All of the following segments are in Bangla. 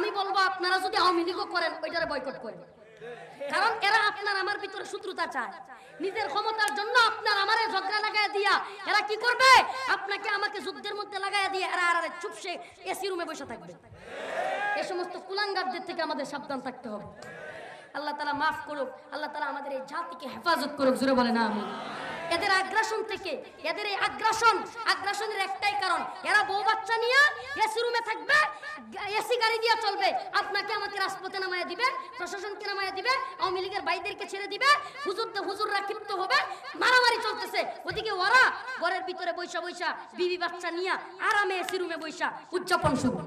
আমি বলবো আপনারা যদি আওয়ামী লীগও করেন ওইটারে বয়কট করেন কারণ এরা আপনার আমার ভিতরে শত্রুতা চায় নিজের ক্ষমতার জন্য আপনার আমারে ঝগড়া লাগায় দিয়া এরা কি করবে আপনাকে আমাকে যুদ্ধের মধ্যে লাগায় দিয়ে এরা আর চুপসে এসি রুমে বসে থাকবে এ সমস্ত কুলাঙ্গারদের থেকে আমাদের সাবধান থাকতে হবে আল্লাহ তালা মাফ করুক আল্লাহ তালা আমাদের এই জাতিকে হেফাজত করুক জোরে বলে না আমি এদের আগ্রাসন থেকে এদের এই আগ্রাসন আগ্রাসনের একটাই কারণ এরা বউ বাচ্চা নিয়ে এসি রুমে থাকবে এসি গাড়ি দিয়ে চলবে আপনাকে আমাকে রাজপথে নামায় দিবে প্রশাসনকে নামায় দিবে আওয়ামী লীগের ছেড়ে দিবে হুজুর হুজুররা ক্ষিপ্ত হবে মারামারি চলতেছে ওদিকে ওরা ঘরের ভিতরে বৈশা বৈশা বিবি বাচ্চা নিয়ে আরামে এসি রুমে বৈশা উদযাপন শুরু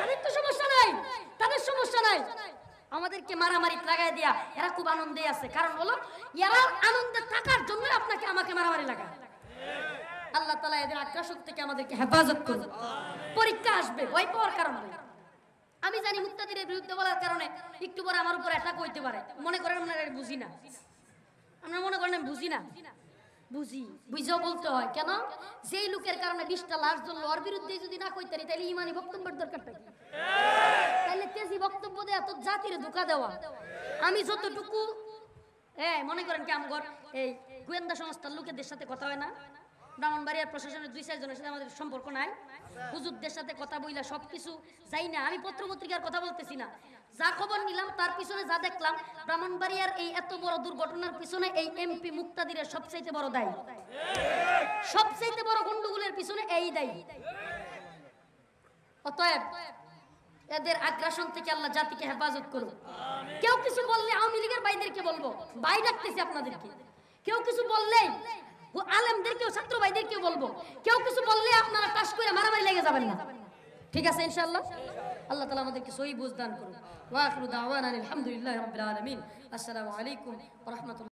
তাদের তো সমস্যা নাই তাদের সমস্যা নাই আমাদেরকে মারামারি লাগাই দিয়া এরা খুব আনন্দে আছে কারণ হলো এরা আনন্দে থাকার জন্য আপনাকে আমাকে মারামারি লাগায় আল্লাহ তালা এদের আক্রাসক থেকে আমাদেরকে হেফাজত করুন পরীক্ষা আসবে ওই পর কারণে আমি জানি মুক্তাদের বিরুদ্ধে বলার কারণে একটু পরে আমার উপর অ্যাটাক হইতে পারে মনে করেন আপনারা বুঝি না আমরা মনে করেন বুঝি না বুঝি বুঝেও বলতে হয় কেন যেই লোকের কারণে বিশটা লাশ ধরলো ওর বিরুদ্ধে যদি না কইতে পারি তাহলে ইমানি বক্তব্যের দরকার থাকে তাহলে তেজি বক্তব্য দেয়া তোর জাতির ধোকা দেওয়া আমি যতটুকু হ্যাঁ মনে করেন কি আমগর এই গোয়েন্দা সংস্থার লোকেদের সাথে কথা হয় না ব্রাহ্মণবাড়িয়ার প্রশাসনের দুই চারজনের সাথে আমাদের সম্পর্ক নাই হুজুরদের সাথে কথা বইলা সব কিছু যাই না আমি পত্রপত্রিকার কথা বলতেছি না যা খবর নিলাম তার পিছনে যা দেখলাম ব্রাহ্মণবাড়িয়ার এই এত বড় দুর্ঘটনার পিছনে এই এমপি মুক্তাদিরের সবচাইতে বড় দায়ী সবচাইতে বড় গন্ডগোলের পিছনে এই দায়ী অতএব এদের আগ্রাসন থেকে আল্লাহ জাতিকে হেফাজত করুন কেউ কিছু বললে আওয়ামী লীগের ভাইদেরকে বলবো ভাই ডাকতেছি আপনাদেরকে কেউ কিছু বললেই ও আলেমদেরকেও ছাত্র ভাইদেরকেও বলবো কেউ কিছু বললে আপনারা টাস করে মারামারি লেগে যাবেন না ঠিক আছে ইনশাল্লাহ আল্লাহ তালা আমাদেরকে সহি বুঝদান করুন ওয়াকরু দাওয়ান আলহামদুলিল্লাহ আসসালামু আলাইকুম রহমতুল্লাহ